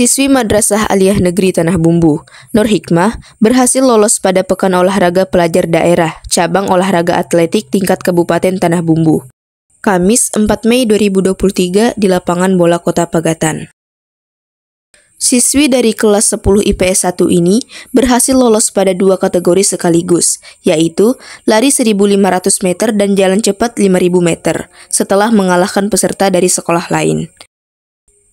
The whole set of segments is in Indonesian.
Siswi Madrasah Aliyah Negeri Tanah Bumbu, Nur Hikmah, berhasil lolos pada Pekan Olahraga Pelajar Daerah, Cabang Olahraga Atletik tingkat Kabupaten Tanah Bumbu. Kamis 4 Mei 2023 di lapangan bola kota Pagatan. Siswi dari kelas 10 IPS 1 ini berhasil lolos pada dua kategori sekaligus, yaitu lari 1500 meter dan jalan cepat 5000 meter, setelah mengalahkan peserta dari sekolah lain.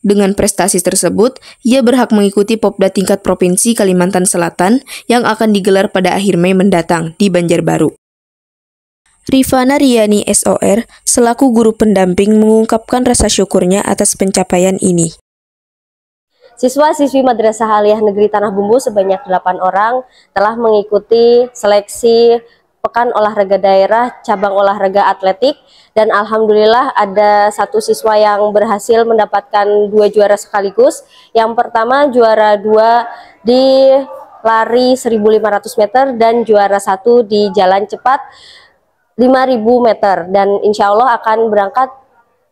Dengan prestasi tersebut, ia berhak mengikuti Popda tingkat Provinsi Kalimantan Selatan yang akan digelar pada akhir Mei mendatang di Banjarbaru. Rifana Riani SOR, selaku guru pendamping mengungkapkan rasa syukurnya atas pencapaian ini. Siswa-siswi Madrasah Aliyah Negeri Tanah Bumbu sebanyak 8 orang telah mengikuti seleksi Pekan Olahraga Daerah Cabang Olahraga Atletik dan alhamdulillah ada satu siswa yang berhasil mendapatkan dua juara sekaligus. Yang pertama juara dua di lari 1500 meter dan juara satu di jalan cepat 5000 meter dan insya Allah akan berangkat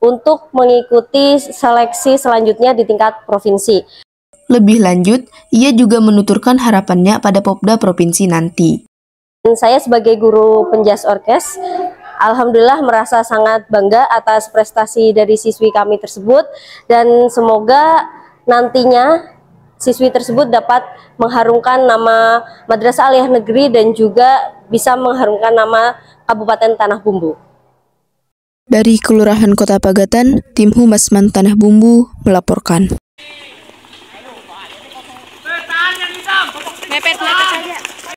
untuk mengikuti seleksi selanjutnya di tingkat provinsi. Lebih lanjut, ia juga menuturkan harapannya pada Popda Provinsi nanti. Dan saya sebagai guru penjas orkes, Alhamdulillah merasa sangat bangga atas prestasi dari siswi kami tersebut dan semoga nantinya siswi tersebut dapat mengharumkan nama Madrasah Aliyah Negeri dan juga bisa mengharumkan nama Kabupaten Tanah Bumbu. Dari Kelurahan Kota Pagatan, Tim Humasman Tanah Bumbu melaporkan.